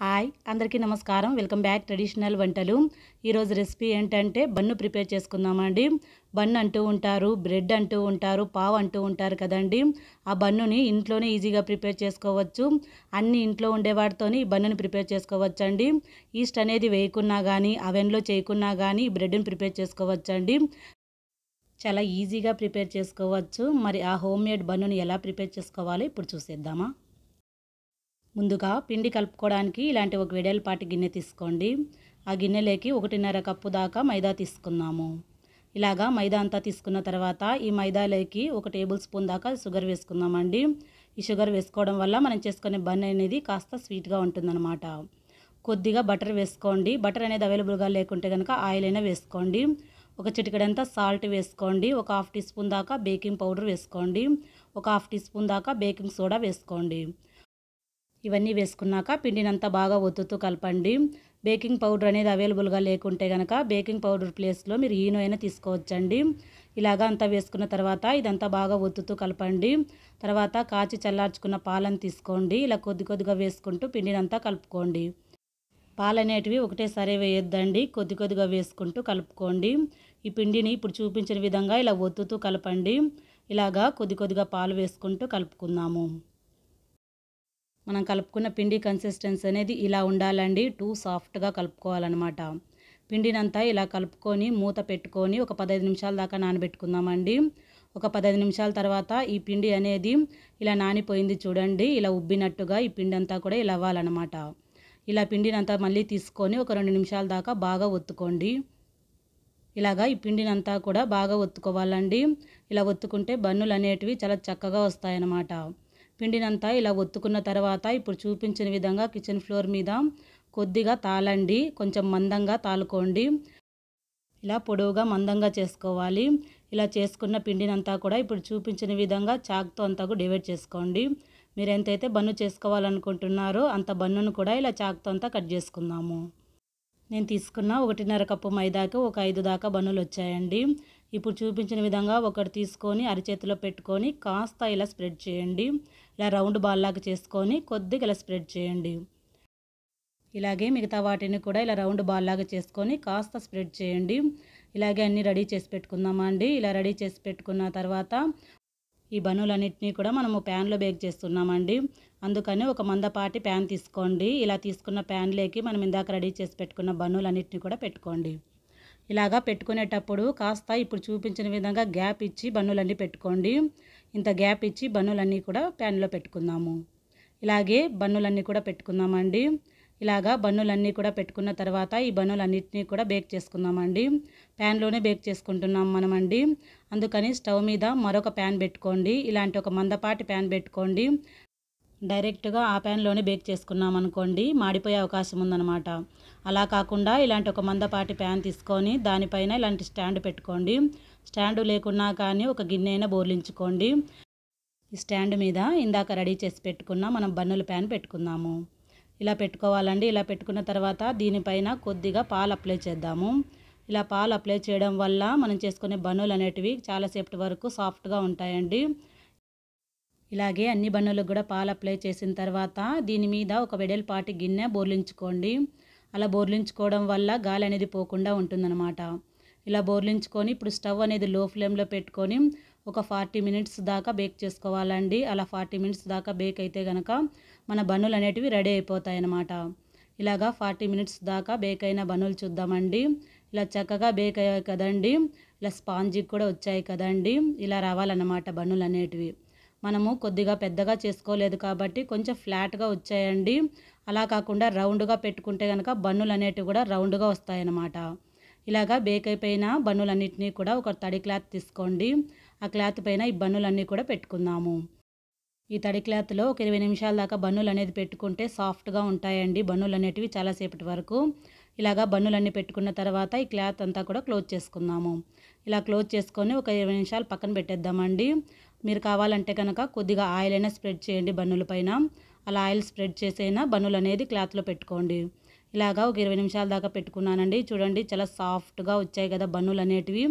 hi అందరికీ నమస్కారం welcome back traditional వంటలు ఈరోజు రెసిపీ ఏంటంటే బన్ను ప్రిపేర్ చేసుకుందామండి బన్ అంటూ ఉంటారు బ్రెడ్ అంటూ ఉంటారు పావ్ అంటూ ఉంటారు కదండి ఆ బన్నుని ఇంట్లోనే ఈజీగా ప్రిపేర్ చేసుకోవచ్చు అన్ని ఇంట్లో ఉండేవాటితో ఈ బన్నుని ప్రిపేర్ చేసుకోవచ్చు అండి ఈస్ట్ అనేది వేయకున్నా కానీ అవెన్లో చేయకున్నా కానీ బ్రెడ్ని ప్రిపేర్ చేసుకోవచ్చు అండి చాలా ఈజీగా ప్రిపేర్ చేసుకోవచ్చు మరి ఆ హోమ్ మేడ్ బన్నుని ఎలా ప్రిపేర్ చేసుకోవాలో ఇప్పుడు చూసేద్దామా ముందుగా పిండి కలుపుకోవడానికి ఇలాంటి ఒక వెడల్పాటి గిన్నె తీసుకోండి ఆ గిన్నెలోకి ఒకటిన్నర కప్పు దాకా మైదా తీసుకున్నాము ఇలాగా మైదా అంతా తీసుకున్న తర్వాత ఈ మైదాలోకి ఒక టేబుల్ స్పూన్ దాకా షుగర్ వేసుకుందామండి ఈ షుగర్ వేసుకోవడం వల్ల మనం చేసుకునే బన్ అనేది కాస్త స్వీట్గా ఉంటుందన్నమాట కొద్దిగా బటర్ వేసుకోండి బటర్ అనేది అవైలబుల్గా లేకుంటే కనుక ఆయిల్ అయినా వేసుకోండి ఒక చిటికడంతా సాల్ట్ వేసుకోండి ఒక హాఫ్ టీ స్పూన్ దాకా బేకింగ్ పౌడర్ వేసుకోండి ఒక హాఫ్ టీ స్పూన్ దాకా బేకింగ్ సోడా వేసుకోండి ఇవన్నీ వేసుకున్నాక పిండినంతా బాగా ఒత్తుతూ కలపండి బేకింగ్ పౌడర్ అనేది అవైలబుల్గా లేకుంటే కనుక బేకింగ్ పౌడర్ ప్లేస్లో మీరు ఈనో అయినా తీసుకోవచ్చండి ఇలాగా అంతా వేసుకున్న తర్వాత ఇదంతా బాగా ఒత్తుతూ కలపండి తర్వాత కాచి చల్లార్చుకున్న పాలను తీసుకోండి ఇలా కొద్ది కొద్దిగా వేసుకుంటూ పిండినంతా కలుపుకోండి పాలు అనేటివి సరే వేయొద్దండి కొద్ది కొద్దిగా వేసుకుంటూ కలుపుకోండి ఈ పిండిని ఇప్పుడు చూపించిన విధంగా ఇలా ఒత్తుతూ కలపండి ఇలాగా కొద్ది కొద్దిగా పాలు వేసుకుంటూ కలుపుకుందాము మనం కలుపుకున్న పిండి కన్సిస్టెన్స్ అనేది ఇలా ఉండాలండి టూ సాఫ్ట్గా కలుపుకోవాలన్నమాట పిండినంతా ఇలా కలుపుకొని మూత పెట్టుకొని ఒక పదహైదు నిమిషాల దాకా నానబెట్టుకుందామండి ఒక పదహైదు నిమిషాల తర్వాత ఈ పిండి అనేది ఇలా నానిపోయింది చూడండి ఇలా ఉబ్బినట్టుగా ఈ పిండి అంతా కూడా ఇలా అవ్వాలన్నమాట ఇలా పిండినంతా మళ్ళీ తీసుకొని ఒక రెండు నిమిషాల దాకా బాగా ఒత్తుకోండి ఇలాగా ఈ పిండినంతా కూడా బాగా ఒత్తుకోవాలండి ఇలా ఒత్తుకుంటే బన్నులు అనేటివి చాలా చక్కగా వస్తాయన్నమాట పిండినంతా ఇలా ఒత్తుకున్న తర్వాత ఇప్పుడు చూపించిన విధంగా కిచెన్ ఫ్లోర్ మీద కొద్దిగా తాళండి కొంచెం మందంగా తాలుకోండి ఇలా పొడవుగా మందంగా చేసుకోవాలి ఇలా చేసుకున్న పిండినంతా కూడా ఇప్పుడు చూపించిన విధంగా చాక్తో అంతా కూడా డివైడ్ చేసుకోండి మీరు ఎంతైతే బన్ను చేసుకోవాలనుకుంటున్నారో అంత బన్నును కూడా ఇలా చాక్తో అంతా కట్ చేసుకుందాము నేను తీసుకున్న ఒకటిన్నర కప్పు మైదాకి ఒక ఐదు దాకా బన్నులు వచ్చాయండి ఇప్పుడు చూపించిన విధంగా ఒకటి తీసుకొని అరిచేతిలో పెట్టుకొని కాస్త ఇలా స్ప్రెడ్ చేయండి ఇలా రౌండ్ బాల్ లాగా చేసుకొని కొద్దిగా ఇలా స్ప్రెడ్ చేయండి ఇలాగే మిగతా వాటిని కూడా ఇలా రౌండ్ బాల్ లాగా చేసుకొని కాస్త స్ప్రెడ్ చేయండి ఇలాగే అన్నీ రెడీ చేసి పెట్టుకుందామా అండి ఇలా రెడీ చేసి పెట్టుకున్న తర్వాత ఈ బనులన్నింటినీ కూడా మనము ప్యాన్లో బేక్ చేస్తున్నామండి అందుకని ఒక మందపాటి ప్యాన్ తీసుకోండి ఇలా తీసుకున్న ప్యాన్లోకి మనం ఇందాక రెడీ చేసి పెట్టుకున్న బనులన్నింటినీ కూడా పెట్టుకోండి ఇలాగా పెట్టుకునేటప్పుడు కాస్త ఇప్పుడు చూపించిన విధంగా గ్యాప్ ఇచ్చి బన్నులన్నీ పెట్టుకోండి ఇంత గ్యాప్ ఇచ్చి బన్నులన్నీ కూడా ప్యాన్లో పెట్టుకుందాము ఇలాగే బన్నులన్నీ కూడా పెట్టుకుందామండి ఇలాగా బన్నులన్నీ కూడా పెట్టుకున్న తర్వాత ఈ బన్నులన్నింటినీ కూడా బేక్ చేసుకుందామండి ప్యాన్లోనే బేక్ చేసుకుంటున్నాం మనమండి అందుకని స్టవ్ మీద మరొక ప్యాన్ పెట్టుకోండి ఇలాంటి ఒక మందపాటి ప్యాన్ పెట్టుకోండి డైరెక్ట్గా ఆ ప్యాన్లోనే బేక్ చేసుకున్నాం అనుకోండి మాడిపోయే అవకాశం ఉందన్నమాట అలా కాకుండా ఇలాంటి ఒక మందపాటి ప్యాన్ తీసుకొని దానిపైన ఇలాంటి స్టాండ్ పెట్టుకోండి స్టాండ్ లేకున్నా కానీ ఒక గిన్నె అయినా బోర్లించుకోండి ఈ స్టాండ్ మీద ఇందాక రెడీ చేసి పెట్టుకున్న మనం బన్నుల ప్యాన్ పెట్టుకుందాము ఇలా పెట్టుకోవాలండి ఇలా పెట్టుకున్న తర్వాత దీనిపైన కొద్దిగా పాలు అప్లై చేద్దాము ఇలా పాలు అప్లై చేయడం వల్ల మనం చేసుకునే బన్నులు అనేటివి చాలాసేపటి వరకు సాఫ్ట్గా ఉంటాయండి ఇలాగే అన్ని బన్నులకు కూడా పాలు అప్లై చేసిన తర్వాత దీని మీద ఒక వెడల్పాటి గిన్నె బోర్లించుకోండి అలా బోర్లించుకోవడం వల్ల గాలి అనేది పోకుండా ఉంటుందన్నమాట ఇలా బోర్లించుకొని ఇప్పుడు స్టవ్ అనేది లో ఫ్లేమ్లో పెట్టుకొని ఒక ఫార్టీ మినిట్స్ దాకా బేక్ చేసుకోవాలండి అలా ఫార్టీ మినిట్స్ దాకా బేక్ అయితే కనుక మన బన్నులు అనేటివి రెడీ అయిపోతాయి అన్నమాట ఇలాగా ఫార్టీ మినిట్స్ దాకా బేక్ అయిన బన్నులు చూద్దామండి ఇలా చక్కగా బేక్ అయ్యాయి కదండి ఇలా స్పాంజీ కూడా వచ్చాయి కదండి ఇలా రావాలన్నమాట బన్నులు అనేటివి మనము కొద్దిగా పెద్దగా చేసుకోలేదు కాబట్టి కొంచెం ఫ్లాట్గా వచ్చాయండి అలా కాకుండా రౌండ్గా పెట్టుకుంటే కనుక బన్నులు అనేటివి కూడా రౌండ్గా వస్తాయన్నమాట ఇలాగా బేక్ అయిపోయిన బన్నులన్నింటినీ కూడా ఒక తడి క్లాత్ తీసుకోండి ఆ క్లాత్ పైన ఈ బన్నులన్నీ కూడా పెట్టుకుందాము ఈ తడి క్లాత్లో ఒక ఇరవై నిమిషాల దాకా బన్నులు అనేది పెట్టుకుంటే సాఫ్ట్గా ఉంటాయండి బన్నులు అనేటివి చాలాసేపటి వరకు ఇలాగా బన్నులన్నీ పెట్టుకున్న తర్వాత ఈ క్లాత్ అంతా కూడా క్లోజ్ చేసుకుందాము ఇలా క్లోజ్ చేసుకొని ఒక ఇరవై నిమిషాలు పక్కన పెట్టేద్దామండి మీరు కావాలంటే కనుక కొద్దిగా ఆయిల్ అయినా స్ప్రెడ్ చేయండి బన్నులపైన అలా ఆయిల్ స్ప్రెడ్ చేసైనా బన్నులు అనేది క్లాత్లో పెట్టుకోండి ఇలాగా ఒక ఇరవై నిమిషాల దాకా పెట్టుకున్నానండి చూడండి చాలా సాఫ్ట్గా వచ్చాయి కదా బన్నులు అనేటివి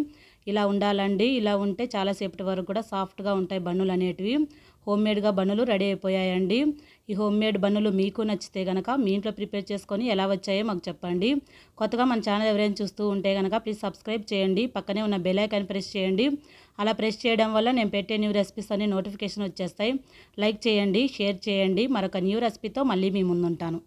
ఇలా ఉండాలండి ఇలా ఉంటే చాలాసేపటి వరకు కూడా సాఫ్ట్గా ఉంటాయి బన్నులు అనేటివి హోమ్మేడ్గా బనులు రెడీ అయిపోయాయండి ఈ హోమ్మేడ్ బనులు మీకు నచ్చితే కనుక మీ ఇంట్లో ప్రిపేర్ చేసుకొని ఎలా వచ్చాయో మాకు చెప్పండి కొత్తగా మన ఛానల్ ఎవరైనా చూస్తూ ఉంటే కనుక ప్లీజ్ సబ్స్క్రైబ్ చేయండి పక్కనే ఉన్న బెల్లైకాన్ ప్రెస్ చేయండి అలా ప్రెస్ చేయడం వల్ల నేను పెట్టే న్యూ రెసిపీస్ అన్ని నోటిఫికేషన్ వచ్చేస్తాయి లైక్ చేయండి షేర్ చేయండి మరొక న్యూ రెసిపీతో మళ్ళీ మీ ముందుంటాను